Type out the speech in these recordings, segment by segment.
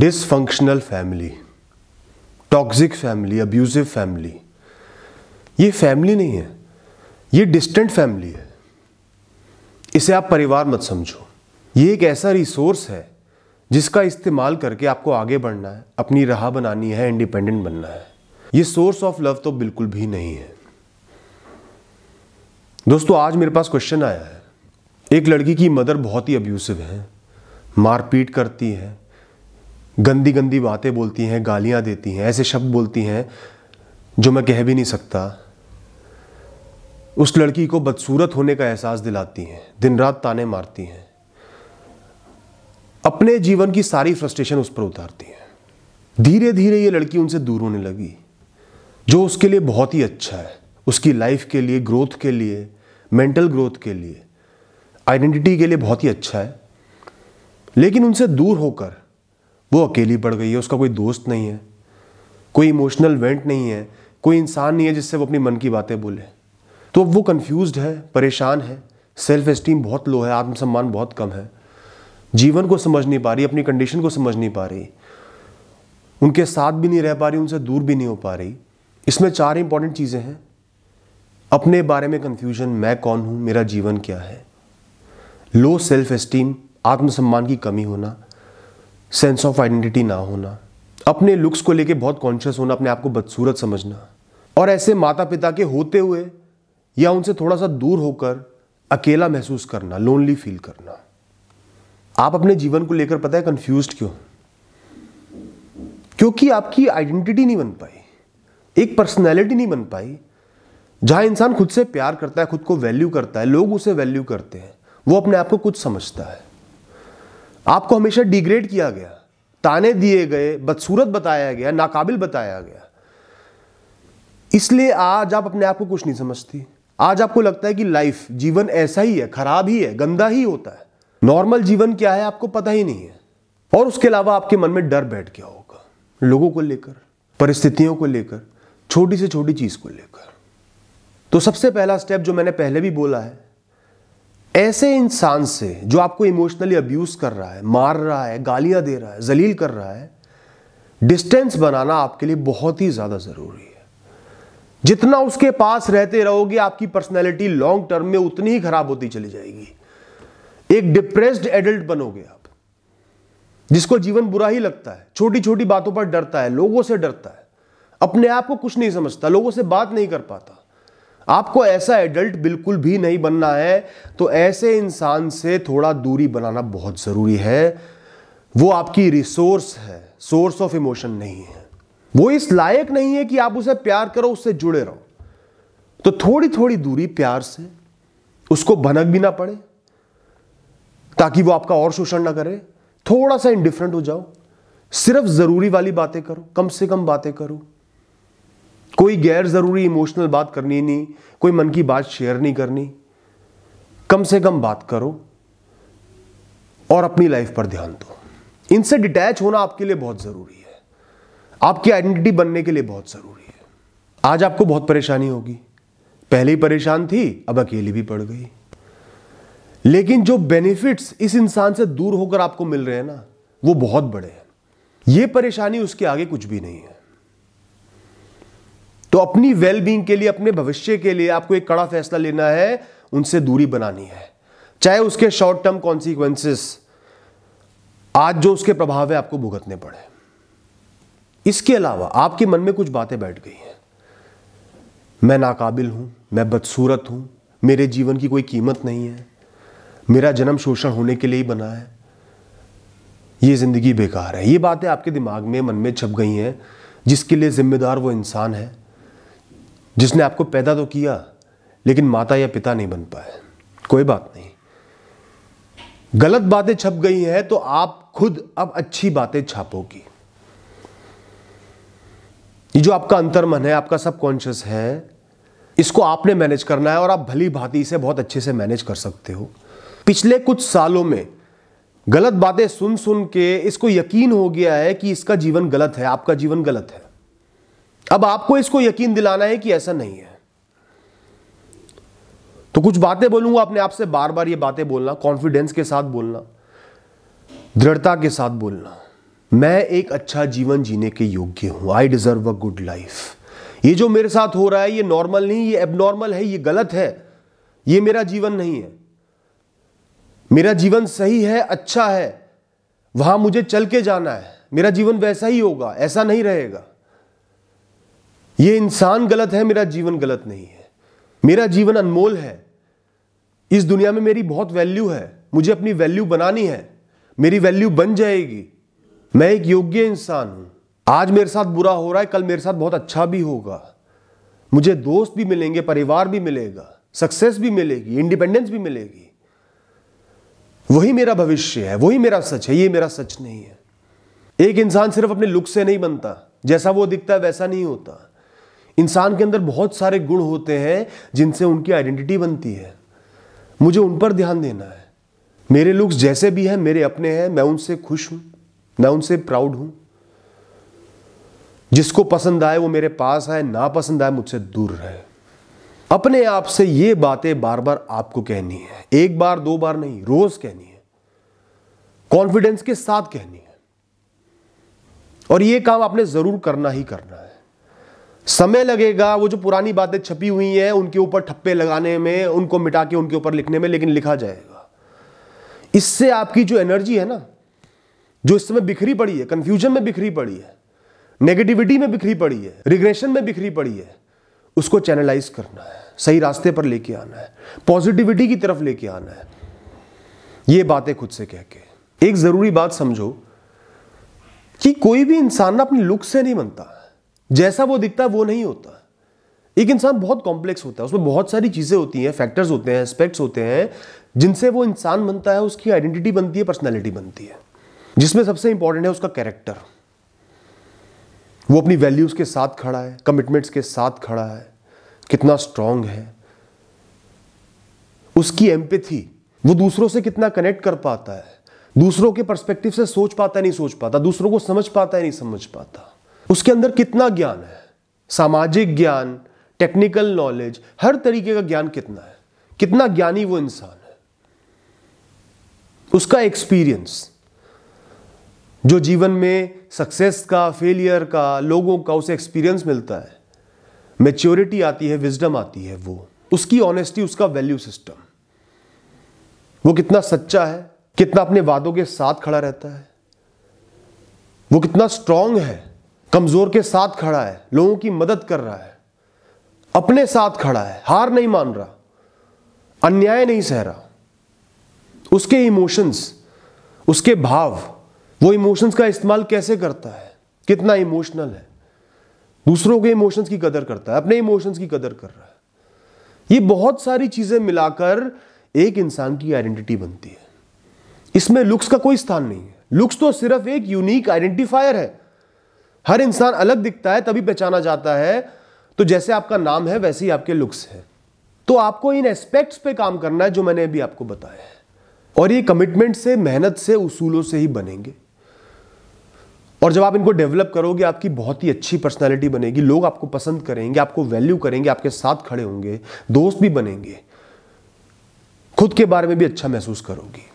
dysfunctional family toxic family abusive family ये family नहीं है ये डिस्टेंट फैमिली है इसे आप परिवार मत समझो ये एक ऐसा रिसोर्स है जिसका इस्तेमाल करके आपको आगे बढ़ना है अपनी राह बनानी है इंडिपेंडेंट बनना है ये सोर्स ऑफ लव तो बिल्कुल भी नहीं है दोस्तों आज मेरे पास क्वेश्चन आया है एक लड़की की मदर बहुत ही अब्यूसिव है मारपीट करती है गंदी गंदी बातें बोलती हैं गालियां देती हैं ऐसे शब्द बोलती हैं जो मैं कह भी नहीं सकता उस लड़की को बदसूरत होने का एहसास दिलाती हैं दिन रात ताने मारती हैं अपने जीवन की सारी फ्रस्ट्रेशन उस पर उतारती हैं धीरे धीरे ये लड़की उनसे दूर होने लगी जो उसके लिए बहुत ही अच्छा है उसकी लाइफ के लिए ग्रोथ के लिए मेंटल ग्रोथ के लिए आइडेंटिटी के लिए बहुत ही अच्छा है लेकिन उनसे दूर होकर वो अकेली पड़ गई है उसका कोई दोस्त नहीं है कोई इमोशनल वेंट नहीं है कोई इंसान नहीं है जिससे वो अपनी मन की बातें बोले तो वो कन्फ्यूज़ है परेशान है सेल्फ इस्टीम बहुत लो है आत्मसम्मान बहुत कम है जीवन को समझ नहीं पा रही अपनी कंडीशन को समझ नहीं पा रही उनके साथ भी नहीं रह पा रही उनसे दूर भी नहीं हो पा रही इसमें चार इंपॉर्टेंट चीज़ें हैं अपने बारे में कन्फ्यूजन मैं कौन हूँ मेरा जीवन क्या है लो सेल्फ इस्टीम आत्मसम्मान की कमी होना सेंस ऑफ आइडेंटिटी ना होना अपने लुक्स को लेके बहुत कॉन्शियस होना अपने आप को बदसूरत समझना और ऐसे माता पिता के होते हुए या उनसे थोड़ा सा दूर होकर अकेला महसूस करना लोनली फील करना आप अपने जीवन को लेकर पता है कंफ्यूज क्यों क्योंकि आपकी आइडेंटिटी नहीं बन पाई एक पर्सनैलिटी नहीं बन पाई जहां इंसान खुद से प्यार करता है खुद को वैल्यू करता है लोग उसे वैल्यू करते हैं वो अपने आप को कुछ समझता है आपको हमेशा डिग्रेड किया गया ताने दिए गए बदसूरत बताया गया नाकाबिल बताया गया इसलिए आज आप अपने आप को कुछ नहीं समझती आज आपको लगता है कि लाइफ जीवन ऐसा ही है खराब ही है गंदा ही होता है नॉर्मल जीवन क्या है आपको पता ही नहीं है और उसके अलावा आपके मन में डर बैठ गया होगा लोगों को लेकर परिस्थितियों को लेकर छोटी से छोटी चीज को लेकर तो सबसे पहला स्टेप जो मैंने पहले भी बोला है ऐसे इंसान से जो आपको इमोशनली अब्यूज़ कर रहा है मार रहा है गालियां दे रहा है जलील कर रहा है डिस्टेंस बनाना आपके लिए बहुत ही ज़्यादा ज़रूरी है जितना उसके पास रहते रहोगे आपकी पर्सनैलिटी लॉन्ग टर्म में उतनी ही खराब होती चली जाएगी एक डिप्रेस्ड एडल्ट बनोगे आप जिसको जीवन बुरा ही लगता है छोटी छोटी बातों पर डरता है लोगों से डरता है अपने आप को कुछ नहीं समझता लोगों से बात नहीं कर पाता आपको ऐसा एडल्ट बिल्कुल भी नहीं बनना है तो ऐसे इंसान से थोड़ा दूरी बनाना बहुत ज़रूरी है वो आपकी रिसोर्स है सोर्स ऑफ इमोशन नहीं है वो इस लायक नहीं है कि आप उसे प्यार करो उससे जुड़े रहो तो थोड़ी थोड़ी दूरी प्यार से उसको भनक भी ना पड़े ताकि वो आपका और शोषण ना करे थोड़ा सा इंडिफरेंट हो जाओ सिर्फ जरूरी वाली बातें करो कम से कम बातें करो कोई गैर ज़रूरी इमोशनल बात करनी नहीं कोई मन की बात शेयर नहीं करनी कम से कम बात करो और अपनी लाइफ पर ध्यान दो इनसे डिटैच होना आपके लिए बहुत ज़रूरी है आपकी आइडेंटिटी बनने के लिए बहुत ज़रूरी है आज आपको बहुत परेशानी होगी पहले ही परेशान थी अब अकेली भी पड़ गई लेकिन जो बेनिफिट्स इस इंसान से दूर होकर आपको मिल रहे हैं ना वो बहुत बड़े हैं ये परेशानी उसके आगे कुछ भी नहीं है तो अपनी वेलबींग के लिए अपने भविष्य के लिए आपको एक कड़ा फैसला लेना है उनसे दूरी बनानी है चाहे उसके शॉर्ट टर्म कॉन्सिक्वेंसेस आज जो उसके प्रभाव है आपको भुगतने पड़े इसके अलावा आपके मन में कुछ बातें बैठ गई हैं मैं नाकाबिल हूं मैं बदसूरत हूं मेरे जीवन की कोई कीमत नहीं है मेरा जन्म शोषण होने के लिए ही बना है ये ज़िंदगी बेकार है ये बातें आपके दिमाग में मन में छप गई हैं जिसके लिए जिम्मेदार वो इंसान है जिसने आपको पैदा तो किया लेकिन माता या पिता नहीं बन पाए कोई बात नहीं गलत बातें छप गई हैं तो आप खुद अब अच्छी बातें छापोगी ये जो आपका अंतर्मन है आपका सबकॉन्शियस है इसको आपने मैनेज करना है और आप भली भांति इसे बहुत अच्छे से मैनेज कर सकते हो पिछले कुछ सालों में गलत बातें सुन सुन के इसको यकीन हो गया है कि इसका जीवन गलत है आपका जीवन गलत है अब आपको इसको यकीन दिलाना है कि ऐसा नहीं है तो कुछ बातें बोलूंगा अपने आप से बार बार ये बातें बोलना कॉन्फिडेंस के साथ बोलना दृढ़ता के साथ बोलना मैं एक अच्छा जीवन जीने के योग्य हूं I deserve a good life ये जो मेरे साथ हो रहा है ये नॉर्मल नहीं ये एबनॉर्मल है ये गलत है ये मेरा जीवन नहीं है मेरा जीवन सही है अच्छा है वहां मुझे चल के जाना है मेरा जीवन वैसा ही होगा ऐसा नहीं रहेगा ये इंसान गलत है मेरा जीवन गलत नहीं है मेरा जीवन अनमोल है इस दुनिया में मेरी बहुत वैल्यू है मुझे अपनी वैल्यू बनानी है मेरी वैल्यू बन जाएगी मैं एक योग्य इंसान हूं आज मेरे साथ बुरा हो रहा है कल मेरे साथ बहुत अच्छा भी होगा मुझे दोस्त भी मिलेंगे परिवार भी मिलेगा सक्सेस भी मिलेगी इंडिपेंडेंस भी मिलेगी वही मेरा भविष्य है वही मेरा सच है ये मेरा सच नहीं है एक इंसान सिर्फ अपने लुक से नहीं बनता जैसा वो दिखता है वैसा नहीं होता इंसान के अंदर बहुत सारे गुण होते हैं जिनसे उनकी आइडेंटिटी बनती है मुझे उन पर ध्यान देना है मेरे लुक्स जैसे भी हैं मेरे अपने हैं मैं उनसे खुश हूं मैं उनसे प्राउड हूं जिसको पसंद आए वो मेरे पास आए ना पसंद आए मुझसे दूर रहे अपने आप से ये बातें बार बार आपको कहनी है एक बार दो बार नहीं रोज कहनी है कॉन्फिडेंस के साथ कहनी है और ये काम आपने जरूर करना ही करना है समय लगेगा वो जो पुरानी बातें छपी हुई हैं उनके ऊपर ठप्पे लगाने में उनको मिटा के उनके ऊपर लिखने में लेकिन लिखा जाएगा इससे आपकी जो एनर्जी है ना जो इस समय बिखरी पड़ी है कन्फ्यूजन में बिखरी पड़ी है नेगेटिविटी में बिखरी पड़ी है रिग्रेशन में बिखरी पड़ी है उसको चैनलाइज करना है सही रास्ते पर लेके आना है पॉजिटिविटी की तरफ लेके आना है ये बातें खुद से कह के एक ज़रूरी बात समझो कि कोई भी इंसान ना अपने लुक से नहीं बनता है जैसा वो दिखता है वो नहीं होता एक इंसान बहुत कॉम्प्लेक्स होता है उसमें बहुत सारी चीज़ें होती हैं फैक्टर्स होते हैं एस्पेक्ट्स होते हैं जिनसे वो इंसान बनता है उसकी आइडेंटिटी बनती है पर्सनैलिटी बनती है जिसमें सबसे इंपॉर्टेंट है उसका कैरेक्टर वो अपनी वैल्यूज़ के साथ खड़ा है कमिटमेंट्स के साथ खड़ा है कितना स्ट्रांग है उसकी एम्पेथी वो दूसरों से कितना कनेक्ट कर पाता है दूसरों के पर्सपेक्टिव से सोच पाता है नहीं सोच पाता दूसरों को समझ पाता है नहीं समझ पाता उसके अंदर कितना ज्ञान है सामाजिक ज्ञान टेक्निकल नॉलेज हर तरीके का ज्ञान कितना है कितना ज्ञानी वो इंसान है उसका एक्सपीरियंस जो जीवन में सक्सेस का फेलियर का लोगों का उसे एक्सपीरियंस मिलता है मेच्योरिटी आती है विजडम आती है वो उसकी ऑनेस्टी उसका वैल्यू सिस्टम वो कितना सच्चा है कितना अपने वादों के साथ खड़ा रहता है वो कितना स्ट्रांग है कमज़ोर के साथ खड़ा है लोगों की मदद कर रहा है अपने साथ खड़ा है हार नहीं मान रहा अन्याय नहीं सह रहा उसके इमोशंस उसके भाव वो इमोशंस का इस्तेमाल कैसे करता है कितना इमोशनल है दूसरों के इमोशंस की कदर करता है अपने इमोशंस की कदर कर रहा है ये बहुत सारी चीज़ें मिलाकर एक इंसान की आइडेंटिटी बनती है इसमें लुक्स का कोई स्थान नहीं है लुक्स तो सिर्फ एक यूनिक आइडेंटिफायर है हर इंसान अलग दिखता है तभी पहचाना जाता है तो जैसे आपका नाम है वैसे ही आपके लुक्स है तो आपको इन एस्पेक्ट्स पे काम करना है जो मैंने अभी आपको बताया है और ये कमिटमेंट से मेहनत से उसूलों से ही बनेंगे और जब आप इनको डेवलप करोगे आपकी बहुत ही अच्छी पर्सनैलिटी बनेगी लोग आपको पसंद करेंगे आपको वैल्यू करेंगे आपके साथ खड़े होंगे दोस्त भी बनेंगे खुद के बारे में भी अच्छा महसूस करोगी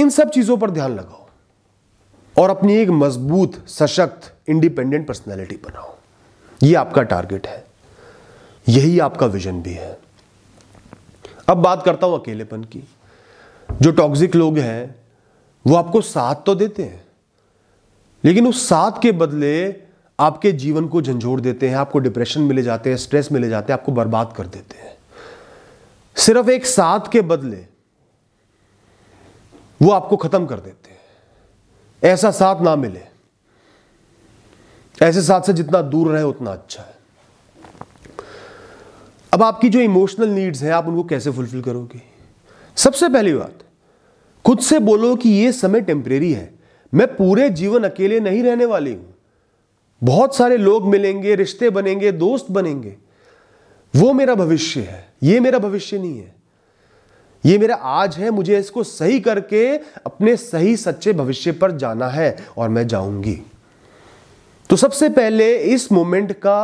इन सब चीजों पर ध्यान लगाओ और अपनी एक मजबूत सशक्त इंडिपेंडेंट पर्सनैलिटी बनाओ ये आपका टारगेट है यही आपका विजन भी है अब बात करता हूं अकेलेपन की जो टॉक्सिक लोग हैं वो आपको साथ तो देते हैं लेकिन उस साथ के बदले आपके जीवन को झंझोड़ देते हैं आपको डिप्रेशन मिले जाते हैं स्ट्रेस मिले जाते हैं आपको बर्बाद कर देते हैं सिर्फ एक साथ के बदले वो आपको खत्म कर देते ऐसा साथ ना मिले ऐसे साथ से जितना दूर रहे उतना अच्छा है अब आपकी जो इमोशनल नीड्स हैं आप उनको कैसे फुलफिल करोगे सबसे पहली बात खुद से बोलो कि यह समय टेम्परेरी है मैं पूरे जीवन अकेले नहीं रहने वाली हूं बहुत सारे लोग मिलेंगे रिश्ते बनेंगे दोस्त बनेंगे वो मेरा भविष्य है ये मेरा भविष्य नहीं है ये मेरा आज है मुझे इसको सही करके अपने सही सच्चे भविष्य पर जाना है और मैं जाऊंगी तो सबसे पहले इस मोमेंट का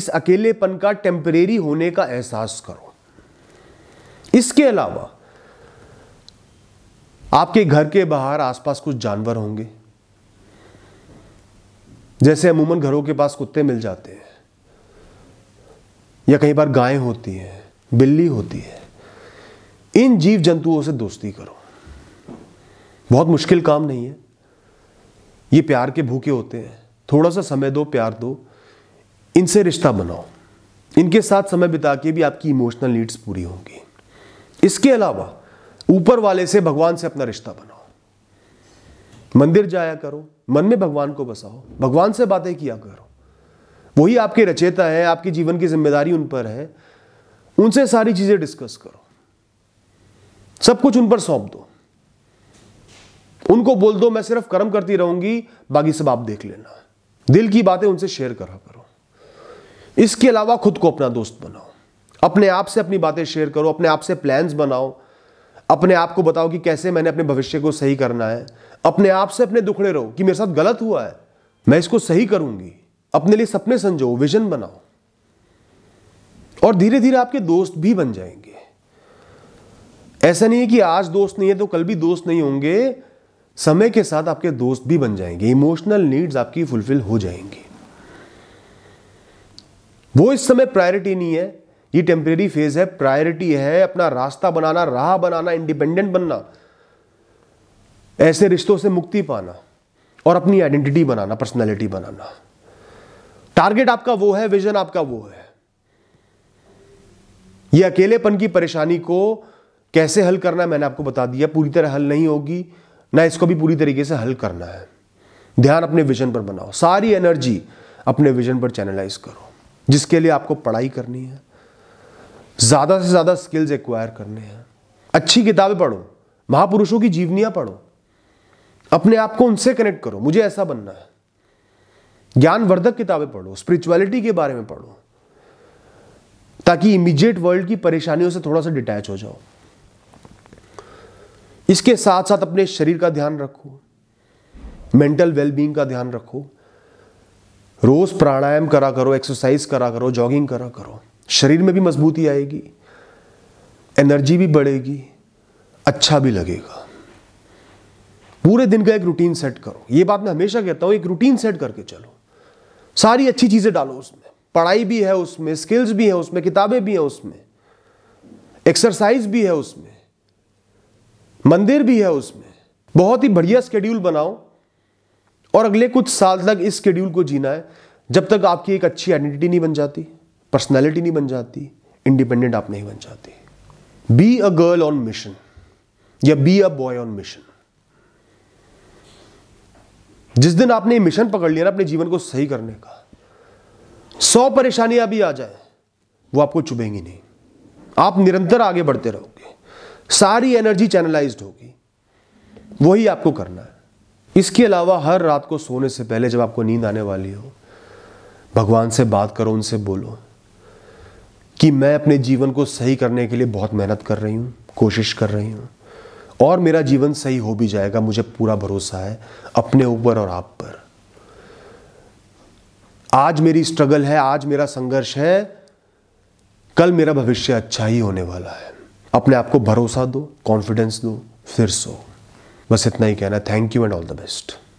इस अकेलेपन का टेम्परेरी होने का एहसास करो इसके अलावा आपके घर के बाहर आसपास कुछ जानवर होंगे जैसे अमूमन घरों के पास कुत्ते मिल जाते हैं या कई बार गायें होती हैं बिल्ली होती है इन जीव जंतुओं से दोस्ती करो बहुत मुश्किल काम नहीं है ये प्यार के भूखे होते हैं थोड़ा सा समय दो प्यार दो इनसे रिश्ता बनाओ इनके साथ समय बिता के भी आपकी इमोशनल नीड्स पूरी होंगी इसके अलावा ऊपर वाले से भगवान से अपना रिश्ता बनाओ मंदिर जाया करो मन में भगवान को बसाओ भगवान से बातें किया करो वही आपके रचेता है आपके जीवन की जिम्मेदारी उन पर है उनसे सारी चीज़ें डिस्कस करो सब कुछ उन पर सौंप दो उनको बोल दो मैं सिर्फ कर्म करती रहूंगी बाकी सब आप देख लेना दिल की बातें उनसे शेयर करा करो इसके अलावा खुद को अपना दोस्त बनाओ अपने आप से अपनी बातें शेयर करो अपने आप से प्लान्स बनाओ अपने आप को बताओ कि कैसे मैंने अपने भविष्य को सही करना है अपने आप से अपने दुखड़े रहो कि मेरे साथ गलत हुआ है मैं इसको सही करूंगी अपने लिए सपने संजो विजन बनाओ और धीरे धीरे आपके दोस्त भी बन जाएंगे ऐसा नहीं है कि आज दोस्त नहीं है तो कल भी दोस्त नहीं होंगे समय के साथ आपके दोस्त भी बन जाएंगे इमोशनल नीड्स आपकी फुलफिल हो जाएंगी वो इस समय प्रायोरिटी नहीं है ये टेम्परेरी फेज है प्रायोरिटी है अपना रास्ता बनाना राह बनाना इंडिपेंडेंट बनना ऐसे रिश्तों से मुक्ति पाना और अपनी आइडेंटिटी बनाना पर्सनैलिटी बनाना टारगेट आपका वो है विजन आपका वो है ये अकेलेपन की परेशानी को कैसे हल करना है मैंने आपको बता दिया पूरी तरह हल नहीं होगी ना इसको भी पूरी तरीके से हल करना है ध्यान अपने विजन पर बनाओ सारी एनर्जी अपने विजन पर चैनलाइज करो जिसके लिए आपको पढ़ाई करनी है ज़्यादा से ज़्यादा स्किल्स एक्वायर करने हैं अच्छी किताबें पढ़ो महापुरुषों की जीवनियां पढ़ो अपने आप को उनसे कनेक्ट करो मुझे ऐसा बनना है ज्ञानवर्धक किताबें पढ़ो स्पिरिचुअलिटी के बारे में पढ़ो ताकि इमीडिएट वर्ल्ड की परेशानियों से थोड़ा सा डिटैच हो जाओ इसके साथ साथ अपने शरीर का ध्यान रखो मेंटल वेलबींग का ध्यान रखो रोज प्राणायाम करा करो एक्सरसाइज करा करो जॉगिंग करा करो शरीर में भी मजबूती आएगी एनर्जी भी बढ़ेगी अच्छा भी लगेगा पूरे दिन का एक रूटीन सेट करो ये बात मैं हमेशा कहता हूं एक रूटीन सेट करके चलो सारी अच्छी चीज़ें डालो उसमें पढ़ाई भी है उसमें स्किल्स भी है उसमें किताबें भी हैं उसमें एक्सरसाइज भी है उसमें मंदिर भी है उसमें बहुत ही बढ़िया स्केड्यूल बनाओ और अगले कुछ साल तक इस स्केड्यूल को जीना है जब तक आपकी एक अच्छी आइडेंटिटी नहीं बन जाती पर्सनैलिटी नहीं बन जाती इंडिपेंडेंट आप नहीं बन जाते be a girl on mission या be a boy on mission जिस दिन आपने मिशन पकड़ लिया ना अपने जीवन को सही करने का सौ परेशानियां भी आ जाए वो आपको चुभेंगी नहीं आप निरंतर आगे बढ़ते रहोगे सारी एनर्जी चैनलाइज्ड होगी वही आपको करना है इसके अलावा हर रात को सोने से पहले जब आपको नींद आने वाली हो भगवान से बात करो उनसे बोलो कि मैं अपने जीवन को सही करने के लिए बहुत मेहनत कर रही हूँ कोशिश कर रही हूँ और मेरा जीवन सही हो भी जाएगा मुझे पूरा भरोसा है अपने ऊपर और आप पर आज मेरी स्ट्रगल है आज मेरा संघर्ष है कल मेरा भविष्य अच्छा ही होने वाला है अपने आप को भरोसा दो कॉन्फिडेंस दो फिर सो बस इतना ही कहना thank you and all the best